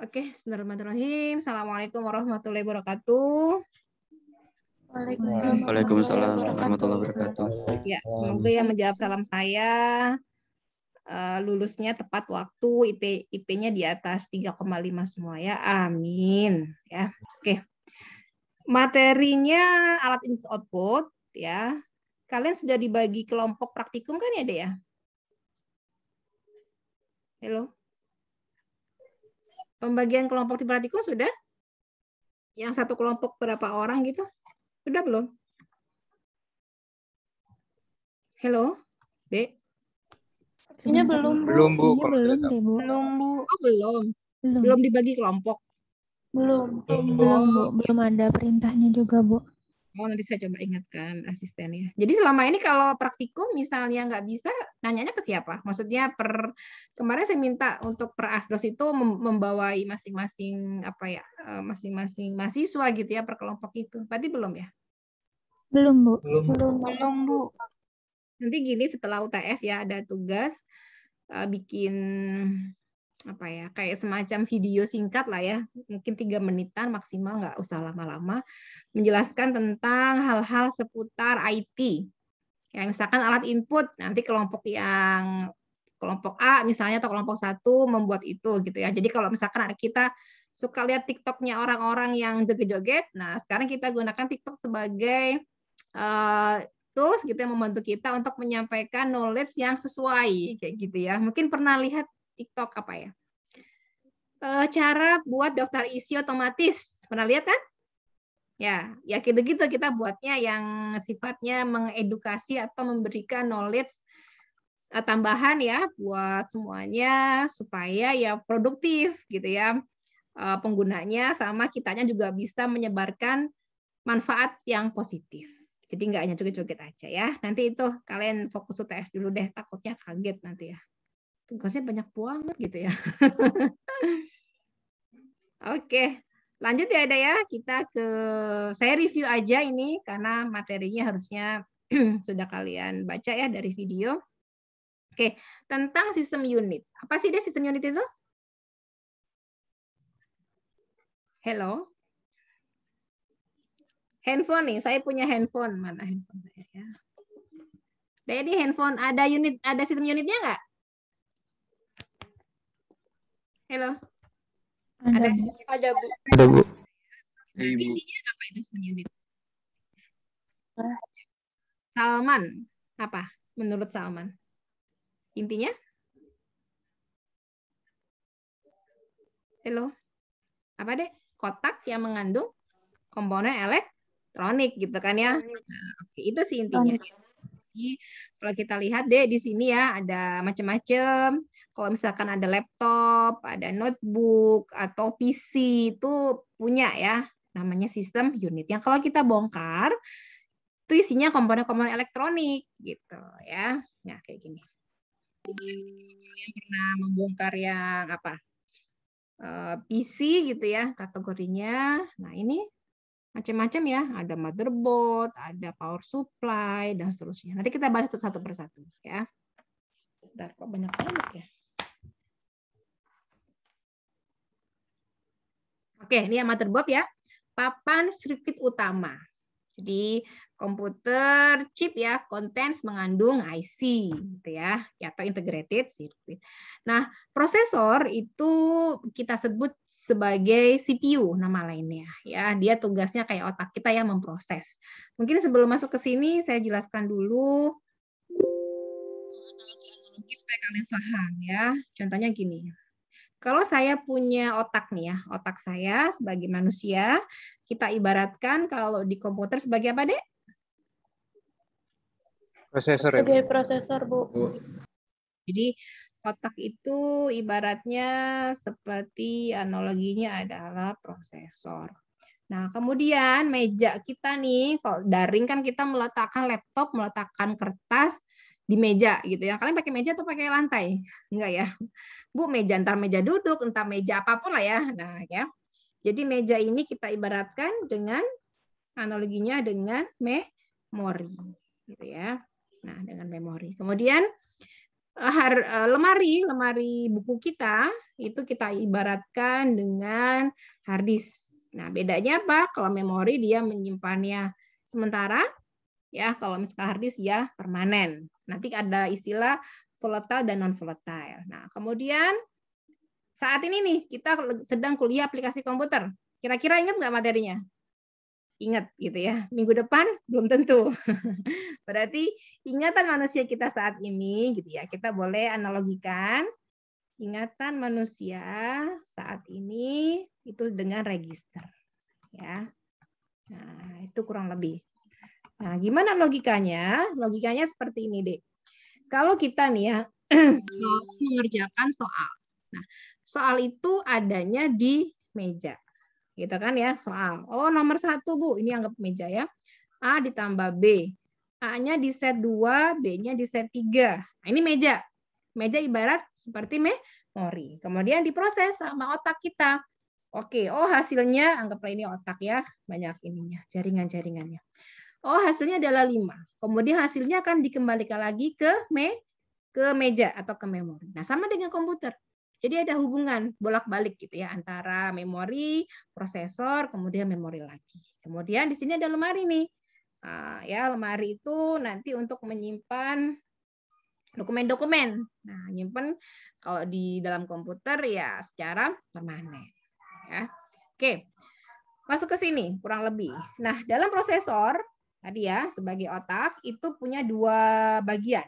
Oke, okay, bismillahirrahmanirrahim. Assalamualaikum warahmatullahi wabarakatuh. Waalaikumsalam, Waalaikumsalam warahmatullahi wabarakatuh. Ya, semoga yang menjawab salam saya eh, lulusnya tepat waktu, IP IP-nya di atas 3,5 semua ya. Amin, ya. Oke. Okay. Materinya alat input output ya. Kalian sudah dibagi kelompok praktikum kan ya, Dea? Ya? Halo. Pembagian kelompok di praktikum sudah? Yang satu kelompok berapa orang gitu? Sudah belum? Halo, Dek. Ini belum, belum Bu. Ini belum, Bu. Belum, Bu. Oh, belum. Belum. Belum dibagi kelompok. Belum. Belum, Bu. Belum ada perintahnya juga, Bu. Oh, nanti saya coba ingatkan asistennya. Jadi selama ini kalau praktikum misalnya nggak bisa, nanyanya ke siapa? Maksudnya per kemarin saya minta untuk per asdos itu membawai masing-masing apa ya, eh, masing-masing mahasiswa gitu ya per kelompok itu. Berarti belum ya? Belum bu. Belum belum, belum bu. Nanti gini setelah UTS ya ada tugas eh, bikin apa ya kayak semacam video singkat lah ya mungkin tiga menitan maksimal nggak usah lama-lama menjelaskan tentang hal-hal seputar IT yang misalkan alat input nanti kelompok yang kelompok A misalnya atau kelompok satu membuat itu gitu ya jadi kalau misalkan ada kita suka lihat TikToknya orang-orang yang joget-joget nah sekarang kita gunakan TikTok sebagai uh, tools gitu yang membantu kita untuk menyampaikan knowledge yang sesuai kayak gitu ya mungkin pernah lihat TikTok apa ya? Eh, cara buat daftar isi otomatis. Pernah lihat kan? Ya, ya gitu-gitu kita buatnya yang sifatnya mengedukasi atau memberikan knowledge eh, tambahan ya buat semuanya supaya ya produktif gitu ya eh, penggunanya sama kitanya juga bisa menyebarkan manfaat yang positif. Jadi nggak hanya joget-joget aja ya. Nanti itu kalian fokus UTS dulu deh, takutnya kaget nanti ya tugasnya banyak banget gitu ya. Oke, lanjut ya ada ya kita ke saya review aja ini karena materinya harusnya sudah kalian baca ya dari video. Oke, tentang sistem unit. Apa sih deh sistem unit itu? Hello. Handphone nih, saya punya handphone. Mana handphone saya ya? Jadi handphone ada unit, ada sistem unitnya nggak? Halo. Ada, ada, bu. ada bu. Ada iya, Intinya apa itu unit? Salman apa menurut Salman? Intinya? Halo. Apa deh? Kotak yang mengandung komponen elektronik gitu kan ya. Nah, oke, itu sih intinya kalau kita lihat deh di sini ya ada macam-macam. Kalau misalkan ada laptop, ada notebook atau PC itu punya ya namanya sistem unit. Yang kalau kita bongkar itu isinya komponen-komponen elektronik gitu ya. Nah, kayak gini. Yang pernah membongkar yang apa? Eh, PC gitu ya kategorinya. Nah, ini macam-macam ya, ada motherboard, ada power supply dan seterusnya. Nanti kita bahas satu persatu ya. Bentar, kok banyak banget ya. Oke, ini ya motherboard ya. Papan sirkuit utama di komputer chip ya, contents mengandung IC gitu ya, ya, atau integrated circuit. Nah, prosesor itu kita sebut sebagai CPU nama lainnya ya. Dia tugasnya kayak otak kita yang memproses. Mungkin sebelum masuk ke sini saya jelaskan dulu analogi supaya kalian paham ya. Contohnya gini. Kalau saya punya otak nih ya, otak saya sebagai manusia, kita ibaratkan kalau di komputer sebagai apa, Dek? Prosesor. Ya, prosesor, Bu. Jadi otak itu ibaratnya seperti analoginya adalah prosesor. Nah, kemudian meja kita nih, kalau daring kan kita meletakkan laptop, meletakkan kertas, di meja gitu ya. Kalian pakai meja atau pakai lantai? Enggak ya. Bu, meja entar meja duduk, entah meja apapun lah ya. Nah, ya. Jadi meja ini kita ibaratkan dengan analoginya dengan memori gitu ya. Nah, dengan memori. Kemudian eh, eh, lemari, lemari buku kita itu kita ibaratkan dengan hard disk. Nah, bedanya apa? Kalau memori dia menyimpannya sementara, ya kalau miskahardis ya permanen. Nanti ada istilah volatile dan non volatile. Nah, kemudian saat ini nih kita sedang kuliah aplikasi komputer. Kira-kira ingat nggak materinya? Ingat gitu ya. Minggu depan belum tentu. Berarti ingatan manusia kita saat ini gitu ya. Kita boleh analogikan ingatan manusia saat ini itu dengan register ya. Nah, itu kurang lebih. Nah, gimana logikanya? Logikanya seperti ini, Dek. Kalau kita nih ya hmm. mengerjakan soal. Nah, soal itu adanya di meja. Gitu kan ya, soal. Oh, nomor satu, Bu. Ini anggap meja ya. A ditambah B. A-nya di set 2, B-nya di set 3. Nah, ini meja. Meja ibarat seperti memori. Kemudian diproses sama otak kita. Oke, oh hasilnya anggaplah ini otak ya, banyak ininya, jaringan-jaringannya. Oh, hasilnya adalah 5. Kemudian hasilnya akan dikembalikan lagi ke me ke meja atau ke memori. Nah, sama dengan komputer. Jadi ada hubungan bolak-balik gitu ya antara memori, prosesor, kemudian memori lagi. Kemudian di sini ada lemari nih. Uh, ya, lemari itu nanti untuk menyimpan dokumen-dokumen. Nah, nyimpan kalau di dalam komputer ya secara permanen. Ya. Oke, masuk ke sini kurang lebih. Nah, dalam prosesor tadi ya sebagai otak itu punya dua bagian.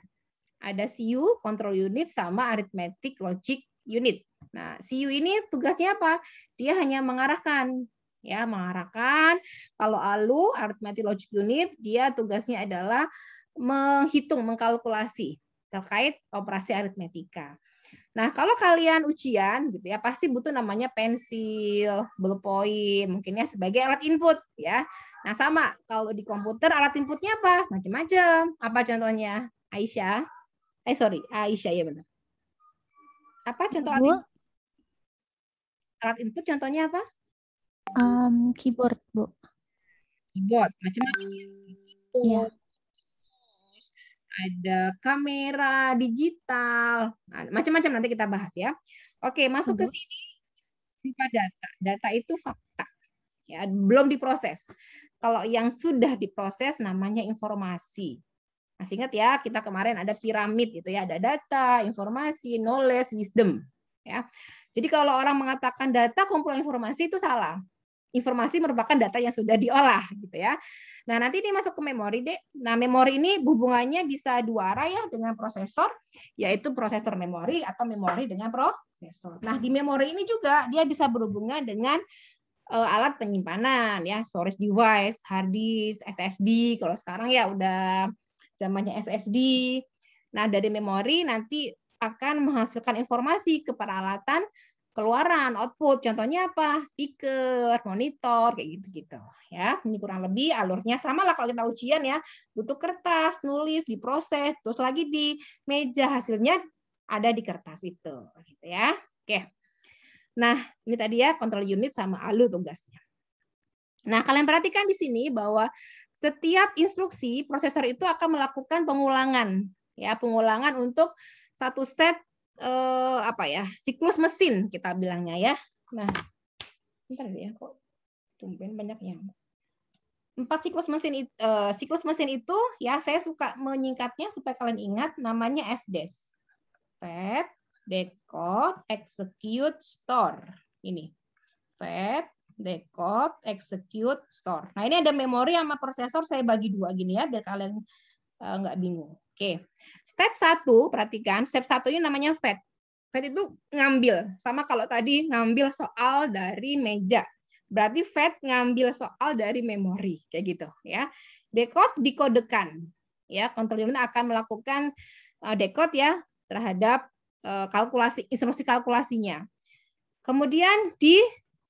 Ada CU, control unit, sama arithmetic logic unit. Nah, CU ini tugasnya apa? Dia hanya mengarahkan ya, mengarahkan. Kalau ALU, arithmetic logic unit, dia tugasnya adalah menghitung, mengkalkulasi terkait operasi aritmetika. Nah, kalau kalian ujian gitu ya, pasti butuh namanya pensil, ballpoint, mungkinnya sebagai alat input ya. Nah, sama kalau di komputer alat inputnya apa? Macam-macam. Apa contohnya? Aisyah. Eh, sorry. Aisyah, ya benar. Apa contoh alat input? Alat input contohnya apa? Um, keyboard, Bu. Keyboard, macam-macam ya. Ada kamera digital, nah, macam-macam nanti kita bahas ya. Oke, masuk ke sini berupa data. Data itu fakta ya belum diproses. Kalau yang sudah diproses namanya informasi. Masih ingat ya, kita kemarin ada piramid gitu ya, ada data, informasi, knowledge, wisdom. Ya. Jadi kalau orang mengatakan data kumpulan informasi itu salah. Informasi merupakan data yang sudah diolah gitu ya. Nah, nanti ini masuk ke memori, Dek. Nah, memori ini hubungannya bisa dua arah ya dengan prosesor, yaitu prosesor memori atau memori dengan prosesor. Nah, di memori ini juga dia bisa berhubungan dengan uh, alat penyimpanan ya storage device hard disk SSD kalau sekarang ya udah zamannya SSD nah dari memori nanti akan menghasilkan informasi ke peralatan keluaran output contohnya apa speaker monitor kayak gitu gitu ya ini kurang lebih alurnya sama lah kalau kita ujian ya butuh kertas nulis diproses terus lagi di meja hasilnya ada di kertas itu gitu ya oke Nah, ini tadi ya kontrol unit sama ALU tugasnya. Nah, kalian perhatikan di sini bahwa setiap instruksi prosesor itu akan melakukan pengulangan ya, pengulangan untuk satu set eh, apa ya? siklus mesin kita bilangnya ya. Nah, bentar ya kok tumben banyak yang empat siklus mesin eh, siklus mesin itu ya saya suka menyingkatnya supaya kalian ingat namanya FDES. Fed decode, execute, store. Ini. Fab, decode, execute, store. Nah, ini ada memori sama prosesor saya bagi dua gini ya biar kalian uh, bingung. Oke. Step satu perhatikan, step satu ini namanya fat. Fat itu ngambil. Sama kalau tadi ngambil soal dari meja. Berarti fat ngambil soal dari memori kayak gitu ya. Decode dikodekan. Ya, kontrol unit akan melakukan eh, decode ya terhadap Eh, kalkulasi instruksi kalkulasinya. Kemudian di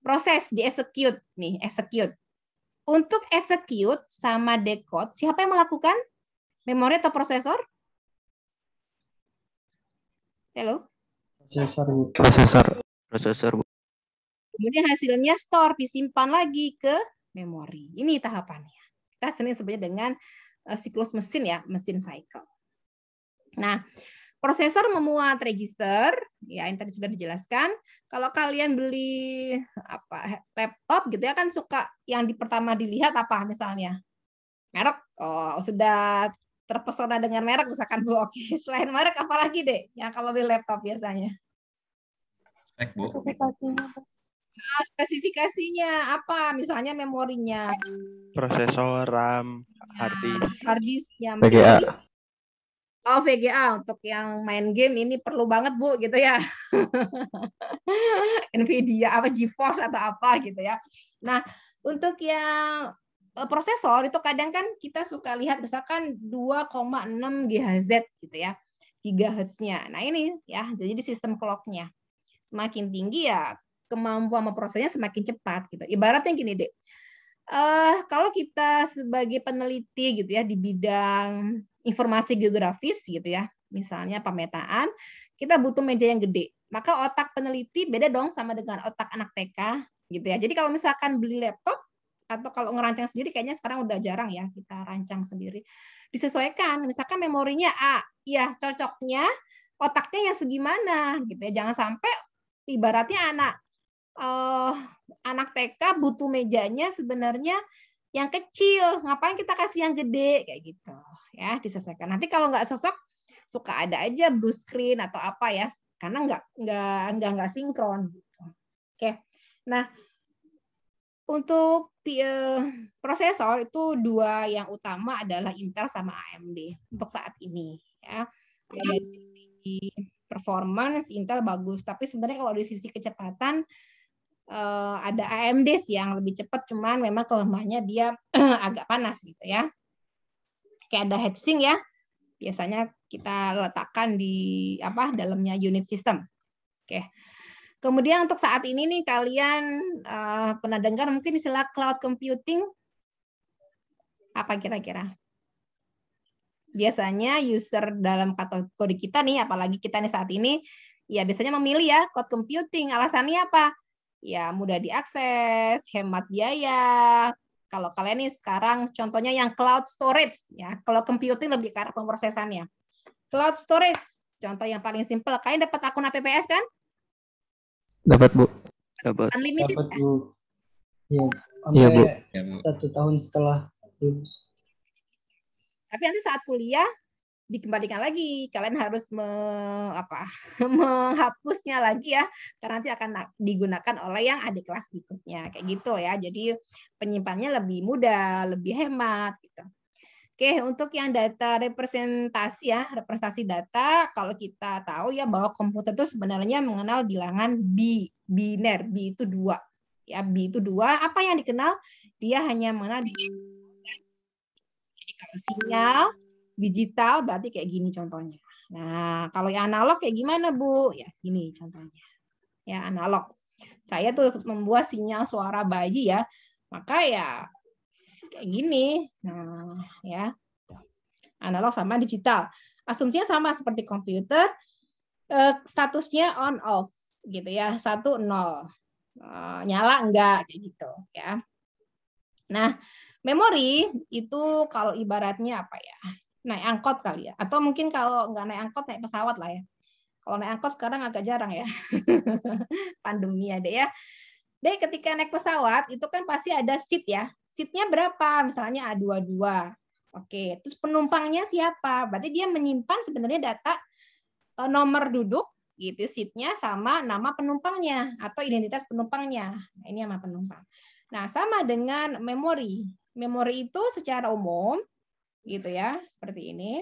proses di execute nih, execute. Untuk execute sama decode, siapa yang melakukan? Memori atau prosesor? Halo? Prosesor. Prosesor. Prosesor. Kemudian hasilnya store, disimpan lagi ke memori. Ini tahapannya. Kita sering sebenarnya dengan eh, siklus mesin ya, mesin cycle. Nah, Prosesor memuat register, ya yang tadi sudah dijelaskan. Kalau kalian beli apa laptop gitu ya kan suka yang di pertama dilihat apa misalnya? Merek. Oh, sudah terpesona dengan merek misalkan Bu. Oke, selain merek apalagi deh yang kalau beli laptop biasanya? Spesifikasinya. Nah, spesifikasinya apa? Misalnya memorinya. Prosesor, RAM, hard disk. Hard disk ya. Oh VGA ah, untuk yang main game ini perlu banget bu gitu ya. Nvidia apa GeForce atau apa gitu ya. Nah untuk yang eh, prosesor itu kadang kan kita suka lihat misalkan 2,6 GHz gitu ya gigahertznya. Nah ini ya jadi di sistem clocknya semakin tinggi ya kemampuan memprosesnya semakin cepat gitu. Ibaratnya gini deh, uh, kalau kita sebagai peneliti gitu ya di bidang informasi geografis gitu ya, misalnya pemetaan, kita butuh meja yang gede. Maka otak peneliti beda dong sama dengan otak anak TK gitu ya. Jadi kalau misalkan beli laptop atau kalau ngerancang sendiri kayaknya sekarang udah jarang ya kita rancang sendiri. Disesuaikan, misalkan memorinya A, ya cocoknya otaknya yang segimana gitu ya. Jangan sampai ibaratnya anak uh, anak TK butuh mejanya sebenarnya yang kecil ngapain kita kasih yang gede kayak gitu ya diselesaikan nanti kalau nggak sosok suka ada aja blue screen atau apa ya karena nggak nggak nggak nggak sinkron gitu. oke nah untuk eh, prosesor itu dua yang utama adalah Intel sama AMD untuk saat ini ya dari sisi performance Intel bagus tapi sebenarnya kalau dari sisi kecepatan uh, ada AMD sih yang lebih cepat, cuman memang kelemahannya dia agak panas gitu ya. Kayak ada heatsink ya, biasanya kita letakkan di apa dalamnya unit sistem. Oke. Kemudian untuk saat ini nih kalian uh, pernah dengar mungkin istilah cloud computing apa kira-kira? Biasanya user dalam kategori kita nih, apalagi kita nih saat ini, ya biasanya memilih ya cloud computing. Alasannya apa? ya mudah diakses, hemat biaya. Kalau kalian nih sekarang contohnya yang cloud storage ya, kalau computing lebih ke arah pemrosesannya. Cloud storage, contoh yang paling simpel, kalian dapat akun APPS kan? Dapat, Bu. Dapat. Unlimited. Dapat, ya? Bu. Iya, ya, Bu. Satu tahun setelah Tapi nanti saat kuliah dikembalikan lagi kalian harus me, apa, menghapusnya lagi ya karena nanti akan digunakan oleh yang adik kelas berikutnya kayak gitu ya jadi penyimpannya lebih mudah lebih hemat gitu oke untuk yang data representasi ya representasi data kalau kita tahu ya bahwa komputer itu sebenarnya mengenal bilangan b biner b itu dua ya b itu dua apa yang dikenal dia hanya mengenal di jadi kalau sinyal digital berarti kayak gini contohnya. Nah, kalau yang analog kayak gimana, Bu? Ya, gini contohnya. Ya, analog. Saya tuh membuat sinyal suara bayi ya. Maka ya kayak gini. Nah, ya. Analog sama digital. Asumsinya sama seperti komputer, eh, statusnya on off gitu ya. satu nol eh, nyala enggak kayak gitu ya. Nah, memori itu kalau ibaratnya apa ya? naik angkot kali ya atau mungkin kalau nggak naik angkot naik pesawat lah ya kalau naik angkot sekarang agak jarang ya pandemi ada ya deh ya. ketika naik pesawat itu kan pasti ada seat ya seatnya berapa misalnya A22 oke terus penumpangnya siapa berarti dia menyimpan sebenarnya data eh, nomor duduk gitu seatnya sama nama penumpangnya atau identitas penumpangnya nah, ini sama penumpang nah sama dengan memori memori itu secara umum gitu ya, seperti ini.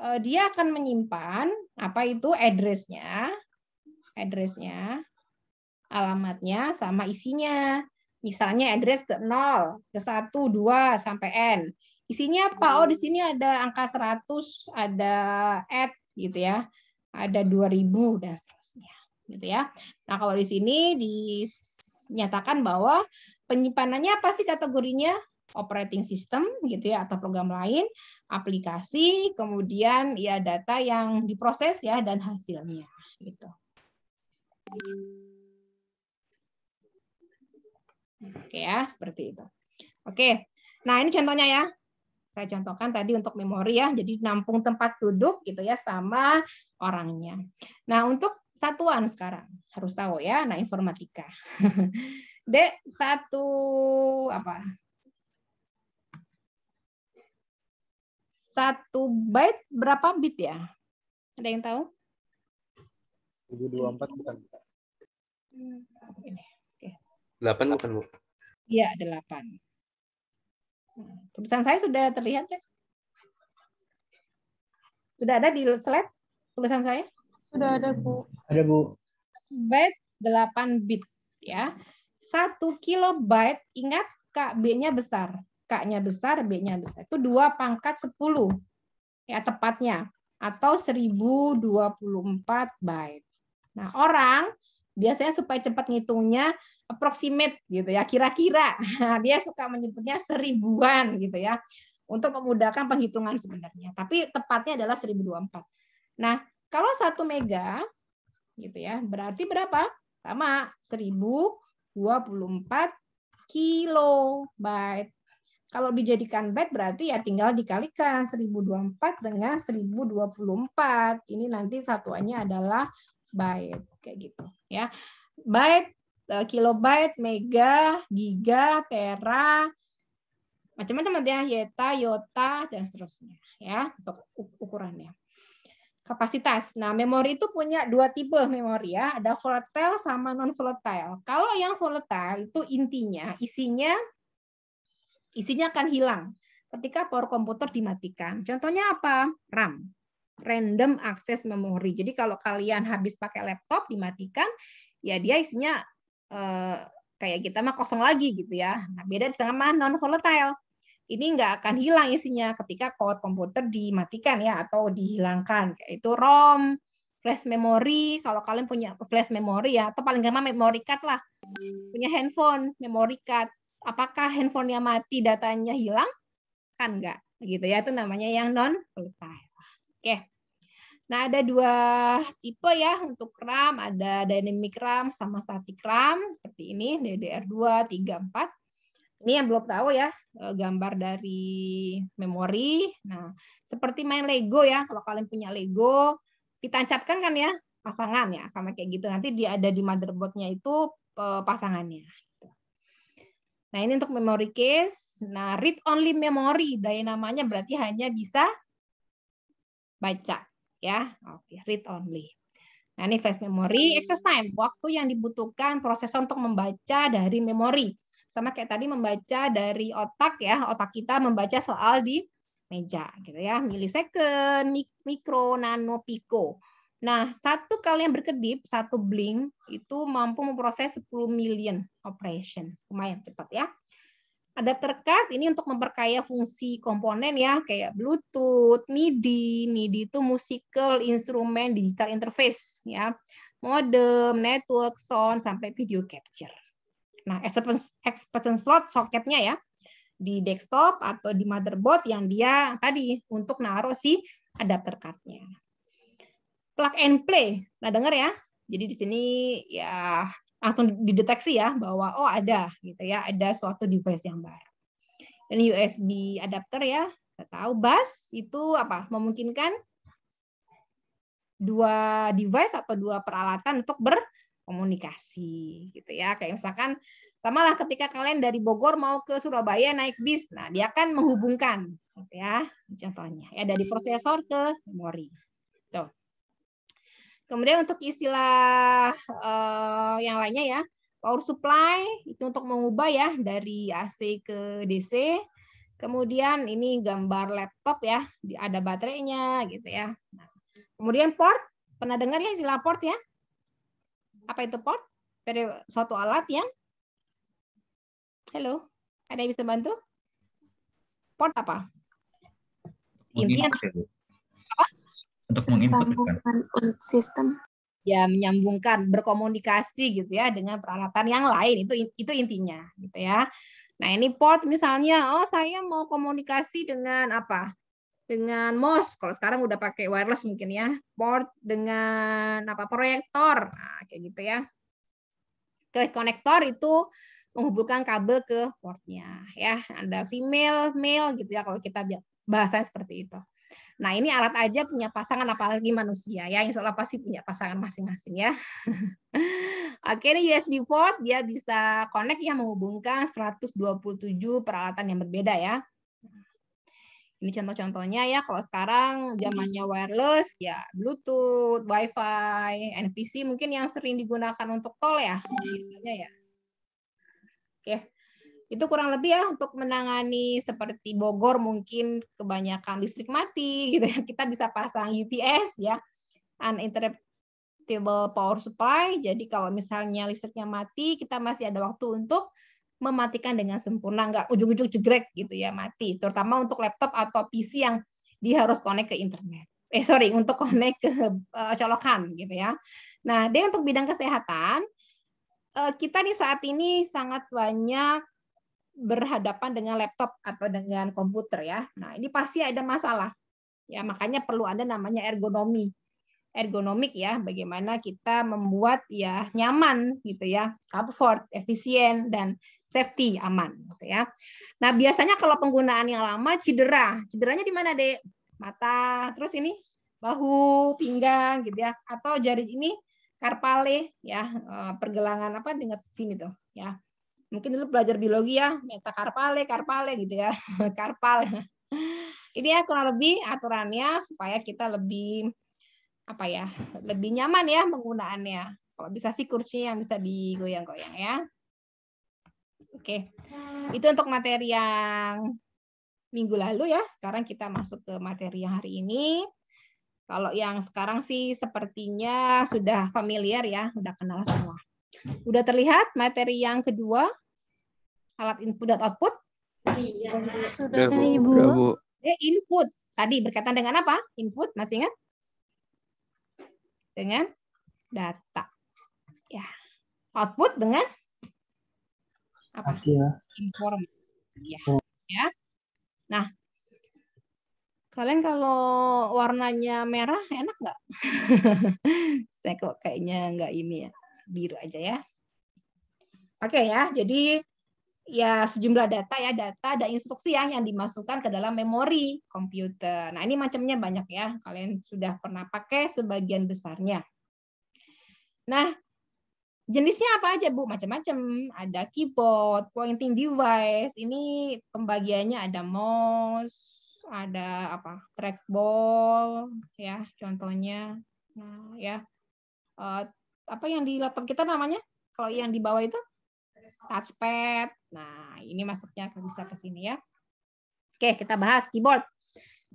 Eh, dia akan menyimpan apa itu addressnya, addressnya, alamatnya sama isinya. Misalnya address ke 0, ke 1, 2 sampai n. Isinya apa? Oh, di sini ada angka 100, ada add, gitu ya. Ada 2000 dan seterusnya gitu ya. Nah, kalau di sini dinyatakan bahwa penyimpanannya apa sih kategorinya? operating system gitu ya atau program lain, aplikasi, kemudian ya data yang diproses ya dan hasilnya gitu. Oke ya, seperti itu. Oke. Nah, ini contohnya ya. Saya contohkan tadi untuk memori ya, jadi nampung tempat duduk gitu ya sama orangnya. Nah, untuk satuan sekarang harus tahu ya, nah informatika. D satu apa? Satu byte berapa bit ya? Ada yang tahu? 724 bukan. Ini. Oke. 8 bukan, Bu? Iya, ada 8. Nah, tulisan saya sudah terlihat ya? Sudah ada di slide tulisan saya? Sudah ada, Bu. Ada, Bu. Byte 8 bit ya. 1 kilobyte, ingat KB-nya besar. K-nya besar, B-nya besar. Itu 2 pangkat 10. Ya, tepatnya. Atau 1024 byte. Nah, orang biasanya supaya cepat ngitungnya approximate gitu ya, kira-kira. Nah, dia suka menyebutnya seribuan gitu ya. Untuk memudahkan penghitungan sebenarnya. Tapi tepatnya adalah 1024. Nah, kalau 1 mega gitu ya, berarti berapa? Sama 1024 kilobyte. Kalau dijadikan bed berarti ya tinggal dikalikan 1024 dengan 1024. Ini nanti satuannya adalah byte kayak gitu ya. Byte, eh, kilobyte, mega, giga, tera, macam-macam ya, yeta, yota dan seterusnya ya untuk ukurannya kapasitas. Nah, memori itu punya dua tipe memori ya, ada volatile sama non volatile. Kalau yang volatile itu intinya, isinya isinya akan hilang ketika power komputer dimatikan. Contohnya apa? RAM, random access memory. Jadi kalau kalian habis pakai laptop dimatikan, ya dia isinya eh, kayak kita mah kosong lagi gitu ya. Nah, beda sama non volatile. Ini nggak akan hilang isinya ketika power komputer dimatikan ya atau dihilangkan. itu ROM, flash memory kalau kalian punya flash memory ya atau paling gampang memory card lah punya handphone memory card apakah handphonenya mati datanya hilang kan enggak gitu ya itu namanya yang non volatile oke nah ada dua tipe ya untuk RAM ada dynamic RAM sama static RAM seperti ini DDR2 3 4 ini yang belum tahu ya e, gambar dari memori nah seperti main Lego ya kalau kalian punya Lego ditancapkan kan ya pasangan ya sama kayak gitu nanti dia ada di motherboardnya itu e, pasangannya Nah, ini untuk memory case. Nah, read only memory dari namanya berarti hanya bisa baca ya. Oke, read only. Nah, ini flash memory, access hmm. time, waktu yang dibutuhkan proses untuk membaca dari memory Sama kayak tadi membaca dari otak ya, otak kita membaca soal di meja gitu ya, milisecond, mikro, nano, pico. Nah, satu kali yang berkedip, satu blink, itu mampu memproses 10 million operation. Lumayan cepat ya. Adapter card ini untuk memperkaya fungsi komponen ya, kayak Bluetooth, MIDI. MIDI itu musical instrument digital interface ya. Modem, network, sound, sampai video capture. Nah, expansion slot soketnya ya di desktop atau di motherboard yang dia tadi untuk naruh si adapter cardnya plug and play. Nah, dengar ya. Jadi di sini ya langsung dideteksi ya bahwa oh ada gitu ya, ada suatu device yang baru. Dan USB adapter ya, kita tahu bus itu apa? memungkinkan dua device atau dua peralatan untuk berkomunikasi gitu ya. Kayak misalkan sama lah ketika kalian dari Bogor mau ke Surabaya naik bis, nah dia akan menghubungkan gitu ya contohnya ya dari prosesor ke memori. Tuh. Kemudian untuk istilah uh, yang lainnya ya, power supply itu untuk mengubah ya dari AC ke DC. Kemudian ini gambar laptop ya, ada baterainya gitu ya. Nah, kemudian port, pernah dengar ya istilah port ya? Apa itu port? Pada suatu alat ya? Halo, ada yang bisa bantu? Port apa? Intinya untuk mengimplementasikan sistem ya menyambungkan berkomunikasi gitu ya dengan peralatan yang lain itu itu intinya gitu ya nah ini port misalnya oh saya mau komunikasi dengan apa dengan mouse kalau sekarang udah pakai wireless mungkin ya port dengan apa proyektor nah, kayak gitu ya ke konektor itu menghubungkan kabel ke portnya ya ada female male gitu ya kalau kita bahasanya seperti itu Nah ini alat aja punya pasangan apalagi manusia ya, insya Allah pasti punya pasangan masing-masing ya. Oke ini USB port dia bisa connect ya, menghubungkan 127 peralatan yang berbeda ya. Ini contoh-contohnya ya, kalau sekarang zamannya wireless ya Bluetooth, WiFi, NPC mungkin yang sering digunakan untuk call ya biasanya ya. Oke. Itu kurang lebih ya untuk menangani seperti Bogor mungkin kebanyakan listrik mati gitu ya. Kita bisa pasang UPS ya, uninterruptible power supply. Jadi kalau misalnya listriknya mati, kita masih ada waktu untuk mematikan dengan sempurna, nggak ujung-ujung jegrek gitu ya mati. Terutama untuk laptop atau PC yang dia harus connect ke internet. Eh sorry, untuk connect ke eh, colokan gitu ya. Nah, dia untuk bidang kesehatan eh, kita nih saat ini sangat banyak berhadapan dengan laptop atau dengan komputer ya. Nah, ini pasti ada masalah. Ya, makanya perlu ada namanya ergonomi. Ergonomik ya, bagaimana kita membuat ya nyaman gitu ya, comfort, efisien dan safety, aman gitu ya. Nah, biasanya kalau penggunaan yang lama cedera. Cederanya di mana, Dek? Mata, terus ini bahu, pinggang gitu ya, atau jari ini karpale ya, eh, pergelangan apa dengan sini tuh ya mungkin dulu belajar biologi ya metakarpale karpale gitu ya karpal ini ya kurang lebih aturannya supaya kita lebih apa ya lebih nyaman ya penggunaannya kalau bisa sih kursi yang bisa digoyang-goyang ya oke itu untuk materi yang minggu lalu ya sekarang kita masuk ke materi yang hari ini kalau yang sekarang sih sepertinya sudah familiar ya sudah kenal semua Udah terlihat materi yang kedua? Alat input dan output? Iya, sudah ya, Ibu. Bu. Eh, input. Tadi berkaitan dengan apa? Input, masih ingat? Dengan data. Ya. Output dengan apa? Hasil. Informasi. Ya. Oh. ya. Nah, kalian kalau warnanya merah enak nggak? Saya kok kayaknya nggak ini ya biru aja ya. Oke okay, ya, jadi ya sejumlah data ya, data dan instruksi ya yang dimasukkan ke dalam memori komputer. Nah ini macamnya banyak ya, kalian sudah pernah pakai sebagian besarnya. Nah, jenisnya apa aja Bu? Macam-macam. Ada keyboard, pointing device. Ini pembagiannya ada mouse, ada apa? Trackball ya contohnya. Nah, ya. Eh, apa yang di laptop kita namanya? Kalau yang di bawah itu touchpad. Nah, ini masuknya bisa ke sini ya. Oke, kita bahas keyboard.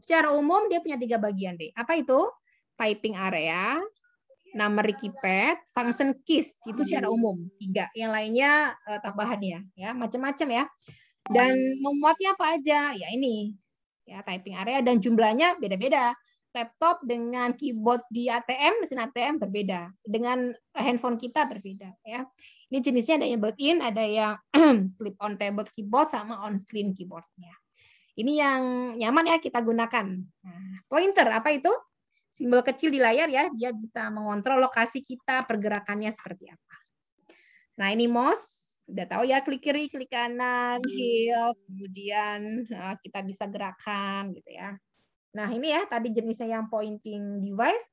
Secara umum dia punya tiga bagian deh. Apa itu? Typing area, numeric keypad, function keys. Itu secara hmm. umum tiga. Yang lainnya eh, tambahan ya, ya macam-macam ya. Hmm. Dan memuatnya apa aja? Ya ini. Ya, typing area dan jumlahnya beda-beda laptop dengan keyboard di ATM mesin ATM berbeda dengan handphone kita berbeda ya ini jenisnya ada yang built-in ada yang clip on tablet keyboard sama on screen keyboardnya ini yang nyaman ya kita gunakan nah, pointer apa itu simbol kecil di layar ya dia bisa mengontrol lokasi kita pergerakannya seperti apa nah ini mouse sudah tahu ya klik kiri klik kanan heel kemudian eh, kita bisa gerakan gitu ya Nah, ini ya tadi jenisnya yang pointing device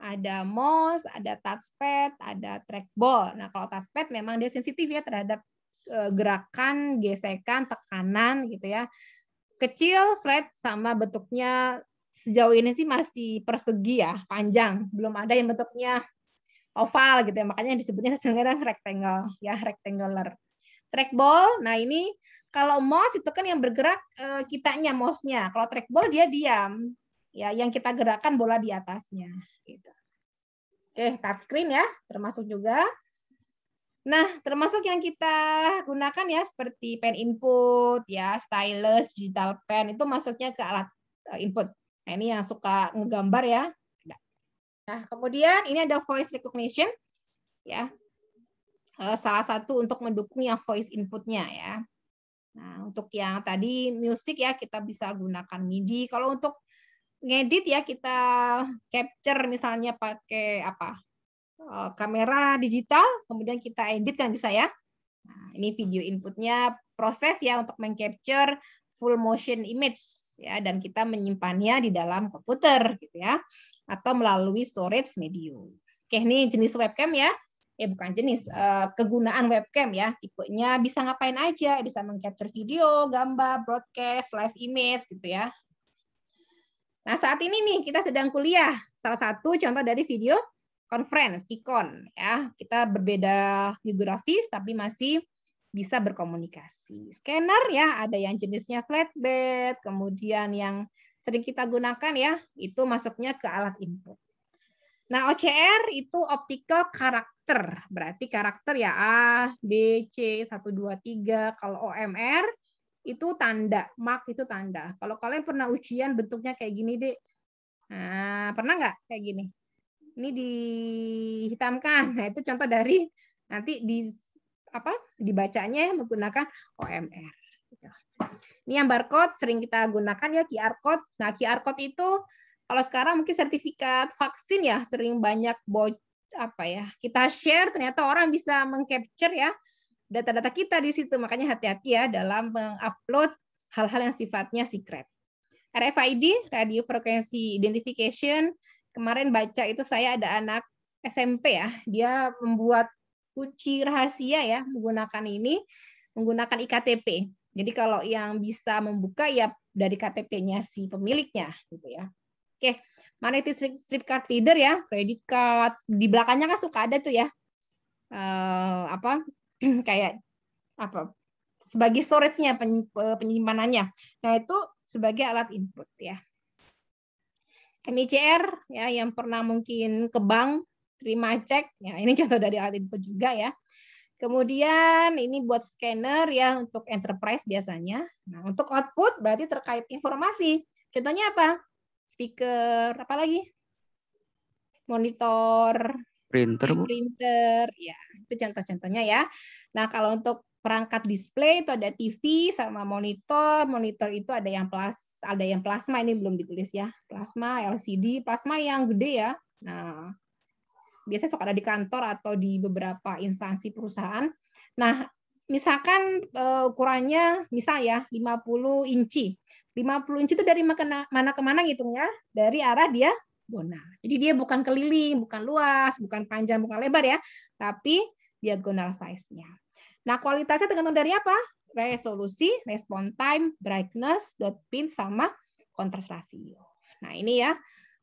ada mouse, ada touchpad, ada trackball. Nah, kalau touchpad memang dia sensitif ya terhadap eh, gerakan, gesekan, tekanan gitu ya. Kecil, flat sama bentuknya sejauh ini sih masih persegi ya, panjang. Belum ada yang bentuknya oval gitu ya. Makanya disebutnya sebenarnya rectangle ya, rectangular. Trackball, nah ini kalau mouse itu kan yang bergerak eh, kitanya mouse-nya. Kalau trackball dia diam. Ya, yang kita gerakkan bola di atasnya gitu. Oke, touchscreen ya, termasuk juga. Nah, termasuk yang kita gunakan ya seperti pen input, ya stylus, digital pen itu masuknya ke alat eh, input. Nah, ini yang suka ngegambar ya. Nah, kemudian ini ada voice recognition ya. Eh, salah satu untuk mendukung yang voice inputnya ya. Nah, untuk yang tadi musik ya kita bisa gunakan MIDI. Kalau untuk ngedit ya kita capture misalnya pakai apa? Eh, kamera digital, kemudian kita edit kan bisa ya. Nah, ini video inputnya proses ya untuk mengcapture full motion image ya dan kita menyimpannya di dalam komputer gitu ya atau melalui storage medium. Oke, ini jenis webcam ya ya bukan jenis eh, kegunaan webcam ya tipenya bisa ngapain aja bisa mengcapture video gambar broadcast live image gitu ya nah saat ini nih kita sedang kuliah salah satu contoh dari video conference Kikon ya kita berbeda geografis tapi masih bisa berkomunikasi scanner ya ada yang jenisnya flatbed kemudian yang sering kita gunakan ya itu masuknya ke alat input Nah, OCR itu optical karakter. Berarti karakter ya A, B, C, 1, 2, 3. Kalau OMR itu tanda, mark itu tanda. Kalau kalian pernah ujian bentuknya kayak gini, deh. Nah, pernah nggak kayak gini? Ini dihitamkan. Nah, itu contoh dari nanti di apa dibacanya menggunakan OMR. Ini yang barcode sering kita gunakan ya QR code. Nah, QR code itu kalau sekarang mungkin sertifikat vaksin ya sering banyak bocor apa ya kita share ternyata orang bisa mengcapture ya data-data kita di situ makanya hati-hati ya dalam mengupload hal-hal yang sifatnya secret. RFID radio frekuensi identification kemarin baca itu saya ada anak SMP ya dia membuat kunci rahasia ya menggunakan ini menggunakan iktp jadi kalau yang bisa membuka ya dari KTP-nya si pemiliknya gitu ya Oke, magnetic strip, strip card reader ya, credit card. Di belakangnya kan suka ada tuh ya. Uh, apa kayak apa sebagai storage-nya penyimpanannya. Nah, itu sebagai alat input ya. MICR ya yang pernah mungkin ke bank terima cek ya ini contoh dari alat input juga ya. Kemudian ini buat scanner ya untuk enterprise biasanya. Nah, untuk output berarti terkait informasi. Contohnya apa? speaker, apa lagi? Monitor, printer, printer, ya itu contoh-contohnya ya. Nah kalau untuk perangkat display itu ada TV sama monitor. Monitor itu ada yang plus, ada yang plasma ini belum ditulis ya. Plasma, LCD, plasma yang gede ya. Nah, biasanya suka ada di kantor atau di beberapa instansi perusahaan. Nah, misalkan uh, ukurannya misal ya 50 inci. 50 inci itu dari mana ke mana ngitungnya? Dari arah dia diagonal. Jadi dia bukan keliling, bukan luas, bukan panjang, bukan lebar ya, tapi diagonal size-nya. Nah, kualitasnya tergantung dari apa? Resolusi, response time, brightness, dot pin sama kontras rasio. Nah, ini ya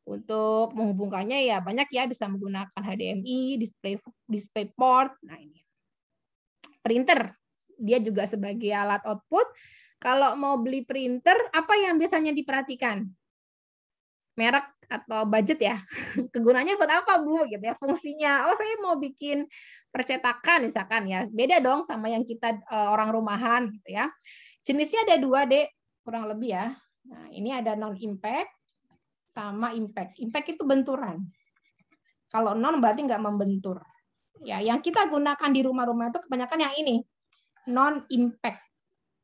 untuk menghubungkannya ya banyak ya bisa menggunakan HDMI, display display port. Nah, ini printer. Dia juga sebagai alat output. Kalau mau beli printer, apa yang biasanya diperhatikan? Merek atau budget ya. Kegunaannya buat apa, Bu? Gitu ya, fungsinya. Oh, saya mau bikin percetakan misalkan ya. Beda dong sama yang kita eh, orang rumahan gitu ya. Jenisnya ada dua, Dek, kurang lebih ya. Nah, ini ada non impact sama impact. Impact itu benturan. Kalau non berarti nggak membentur. Ya, yang kita gunakan di rumah-rumah itu kebanyakan yang ini. Non impact.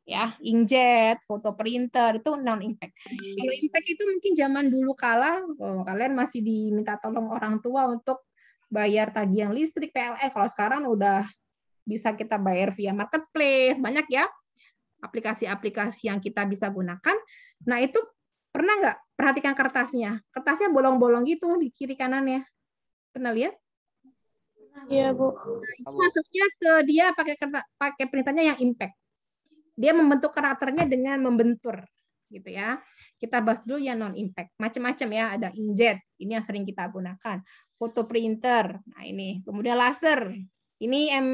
Ya, inkjet, foto printer itu non impact. Hmm. Kalau impact itu mungkin zaman dulu kala oh, kalian masih diminta tolong orang tua untuk bayar tagihan listrik PLN. E. Kalau sekarang udah bisa kita bayar via marketplace, banyak ya aplikasi-aplikasi yang kita bisa gunakan. Nah, itu pernah nggak perhatikan kertasnya? Kertasnya bolong-bolong gitu di kiri kanannya. Pernah lihat? Iya bu. Nah, masuknya ke dia pakai kerta, pakai perintahnya yang impact. Dia membentuk karakternya dengan membentur, gitu ya. Kita bahas dulu yang non impact. Macam-macam ya, ada inkjet, ini yang sering kita gunakan. Foto printer, nah ini. Kemudian laser, ini M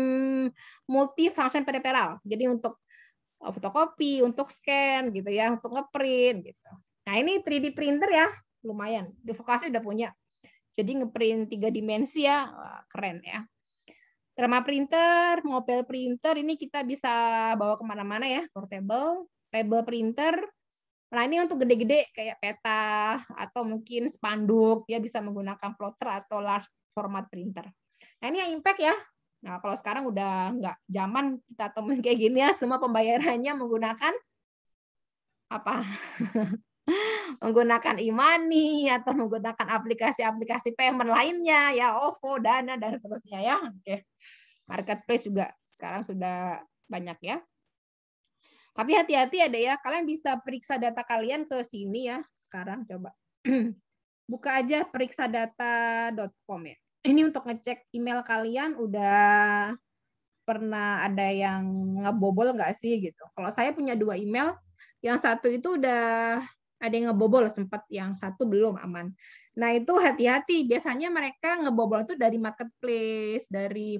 multifunction peripheral. Jadi untuk eh, fotokopi, untuk scan, gitu ya, untuk ngeprint, gitu. Nah ini 3D printer ya, lumayan. Di udah punya jadi ngeprint tiga dimensi ya, Wah, keren ya. Drama printer, mobile printer, ini kita bisa bawa kemana-mana ya, portable. table printer, nah ini untuk gede-gede kayak peta atau mungkin spanduk, ya bisa menggunakan plotter atau large format printer. Nah ini yang impact ya. Nah kalau sekarang udah nggak zaman kita temuin kayak gini ya, semua pembayarannya menggunakan apa menggunakan imani e atau menggunakan aplikasi-aplikasi payment lainnya ya OVO, Dana dan seterusnya ya. Oke. Marketplace juga sekarang sudah banyak ya. Tapi hati-hati ada ya, kalian bisa periksa data kalian ke sini ya. Sekarang coba buka aja periksa data.com ya. Ini untuk ngecek email kalian udah pernah ada yang ngebobol nggak sih gitu. Kalau saya punya dua email, yang satu itu udah ada yang ngebobol sempat yang satu belum aman. Nah itu hati-hati biasanya mereka ngebobol itu dari marketplace, dari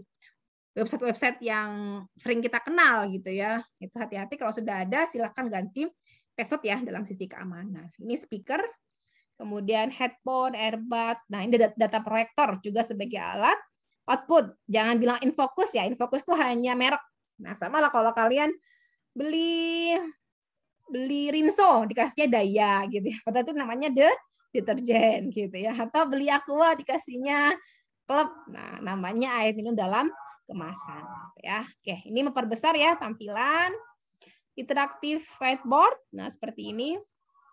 website-website yang sering kita kenal gitu ya. Itu hati-hati kalau sudah ada silahkan ganti password ya dalam sisi keamanan. Ini speaker, kemudian headphone, earbud. Nah ini data proyektor juga sebagai alat output. Jangan bilang infocus ya, infocus itu hanya merek. Nah sama lah kalau kalian beli beli rinso dikasihnya daya gitu ya. Padahal itu namanya de deterjen gitu ya. Atau beli aqua dikasihnya klub. Nah, namanya air minum dalam kemasan gitu ya. Oke, ini memperbesar ya tampilan interaktif whiteboard. Nah, seperti ini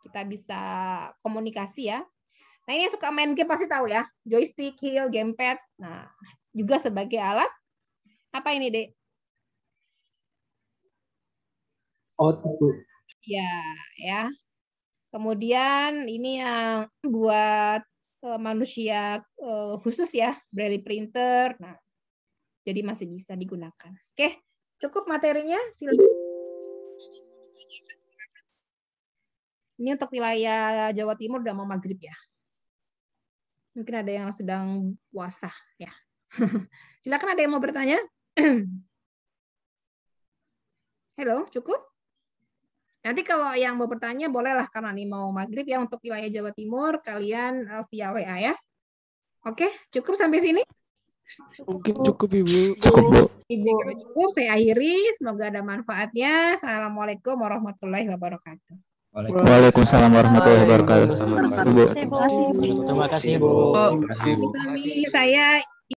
kita bisa komunikasi ya. Nah, ini yang suka main game pasti tahu ya. Joystick, heel, gamepad. Nah, juga sebagai alat apa ini, Dek? Output. Oh, Ya, ya. Kemudian ini yang buat uh, manusia uh, khusus ya, Braille printer. Nah, jadi masih bisa digunakan. Oke, cukup materinya. Silakan. Ini untuk wilayah Jawa Timur udah mau maghrib ya. Mungkin ada yang sedang puasa ya. Silakan ada yang mau bertanya. Halo, cukup? Nanti kalau yang mau bertanya bolehlah karena ini mau maghrib ya untuk wilayah Jawa Timur kalian eh, via WA ya. Oke, cukup sampai sini. Mungkin cukup Ibu. Cukup Bu. Ibu cukup saya akhiri, semoga ada manfaatnya. Assalamualaikum warahmatullahi wabarakatuh. Waalaikumsalam warahmatullahi wabarakatuh. Terima kasih Bu. Terima kasih Bu. Saya